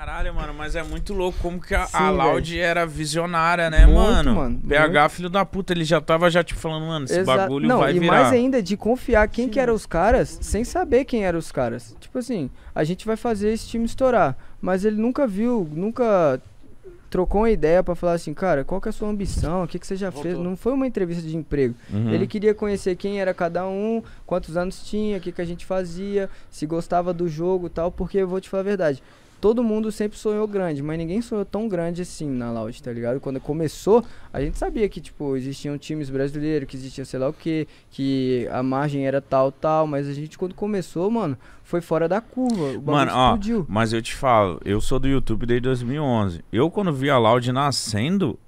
Caralho, mano, mas é muito louco como que a, a Loud era visionária, né, muito, mano? mano? PH, muito. filho da puta, ele já tava já te tipo, falando, mano, esse Exa bagulho não, vai e virar. E mais ainda, de confiar quem Sim. que eram os caras, sem saber quem eram os caras. Tipo assim, a gente vai fazer esse time estourar, mas ele nunca viu, nunca trocou uma ideia para falar assim, cara, qual que é a sua ambição, o que, que você já Voltou. fez? Não foi uma entrevista de emprego. Uhum. Ele queria conhecer quem era cada um, quantos anos tinha, o que, que a gente fazia, se gostava do jogo tal, porque eu vou te falar a verdade todo mundo sempre sonhou grande, mas ninguém sonhou tão grande assim na Loud, tá ligado? Quando começou, a gente sabia que, tipo, existiam times brasileiros, que existia sei lá o que, que a margem era tal, tal, mas a gente quando começou, mano, foi fora da curva, o mano, ó, explodiu. mas eu te falo, eu sou do YouTube desde 2011, eu quando vi a Loud nascendo...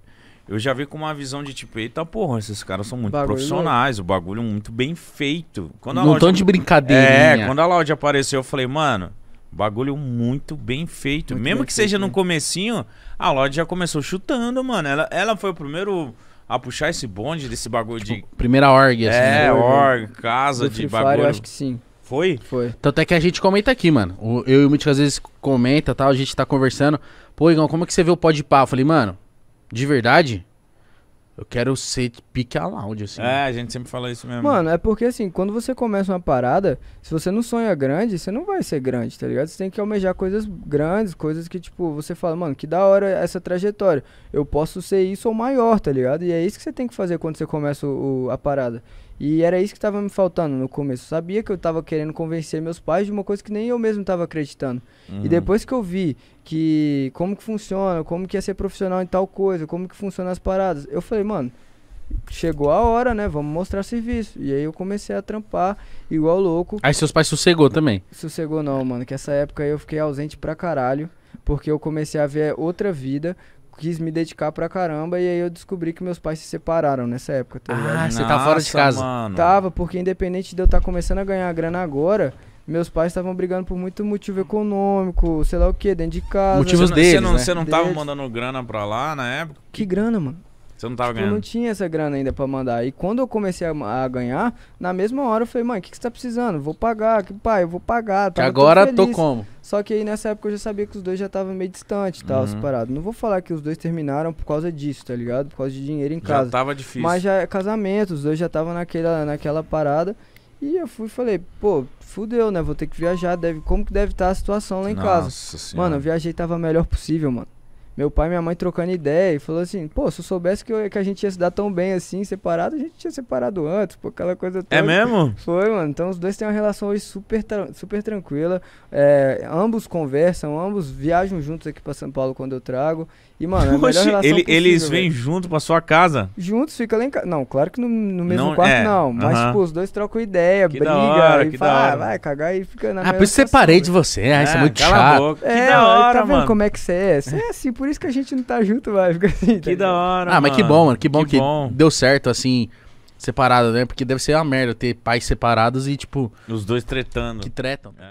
Eu já vi com uma visão de tipo, eita porra, esses caras são muito bagulho profissionais, o bagulho muito bem feito. Quando a um tanto de brincadeira. É, quando a Loud apareceu, eu falei, mano, Bagulho muito bem feito. Muito Mesmo bem que feito, seja né? no comecinho, a loja já começou chutando, mano. Ela, ela foi o primeiro a puxar esse bonde desse bagulho tipo, de. Primeira org, assim. É, né? org, casa de bagulho. Fire, eu acho que sim. Foi? Foi. Tanto é que a gente comenta aqui, mano. O, eu e o às vezes comenta tal, a gente tá conversando. Pô, Igão, como é que você vê o pó de pá? Eu falei, mano, de verdade? Eu quero ser pique a lounge, assim. É, a gente sempre fala isso mesmo. Mano, é porque assim, quando você começa uma parada, se você não sonha grande, você não vai ser grande, tá ligado? Você tem que almejar coisas grandes, coisas que, tipo, você fala, mano, que da hora essa trajetória. Eu posso ser isso ou maior, tá ligado? E é isso que você tem que fazer quando você começa o, a parada. E era isso que tava me faltando no começo. Eu sabia que eu tava querendo convencer meus pais de uma coisa que nem eu mesmo tava acreditando. Uhum. E depois que eu vi que como que funciona, como que é ser profissional em tal coisa, como que funciona as paradas. Eu falei, mano, chegou a hora, né? Vamos mostrar serviço. E aí eu comecei a trampar igual louco. Aí seus pais sossegou também? Sossegou não, mano, que essa época aí eu fiquei ausente pra caralho, porque eu comecei a ver outra vida, quis me dedicar pra caramba e aí eu descobri que meus pais se separaram nessa época, tá Ah, você tá fora de casa. Mano. Tava, porque independente de eu estar tá começando a ganhar grana agora, meus pais estavam brigando por muito motivo econômico, sei lá o que, dentro de casa. Motivos cê deles, Você não, né? Cê não tava mandando grana pra lá na época? Que grana, mano? Você não tava tipo, ganhando? Eu não tinha essa grana ainda pra mandar. E quando eu comecei a, a ganhar, na mesma hora eu falei, mãe, o que, que você tá precisando? Vou pagar, que, pai, eu vou pagar. Que agora tô como? Só que aí nessa época eu já sabia que os dois já estavam meio distantes e tal, uhum. separado. Não vou falar que os dois terminaram por causa disso, tá ligado? Por causa de dinheiro em casa. Já tava difícil. Mas já é casamento, os dois já estavam naquela, naquela parada. E eu fui e falei, pô, fudeu, né? Vou ter que viajar. Deve, como que deve estar tá a situação lá em Nossa casa? Senhora. Mano, eu viajei tava melhor possível, mano meu pai e minha mãe trocando ideia e falou assim: pô, se eu soubesse que, eu, que a gente ia se dar tão bem assim, separado, a gente tinha separado antes, pô, aquela coisa é toda. É mesmo? Foi, mano. Então os dois têm uma relação hoje super, super tranquila. É, ambos conversam, ambos viajam juntos aqui pra São Paulo quando eu trago. E, mano, é a melhor Oxi, relação ele, possível, Eles vêm junto pra sua casa? Juntos, fica lá em casa. Não, claro que no, no mesmo não, quarto é, não. Mas, uh tipo, os dois trocam ideia, que briga hora, e fala, ah, vai cagar e fica na Ah, por isso eu separei de você, ah, isso é, é muito chato. Que é, da tá hora, tá vendo mano. como é que você é? Você é assim por isso que a gente não tá junto vai Assim, que tá da hora. Ah, mano. mas que bom, mano. Que bom que, que bom. deu certo, assim, separado, né? Porque deve ser uma merda ter pais separados e, tipo. Os dois tretando. Que tretam. É.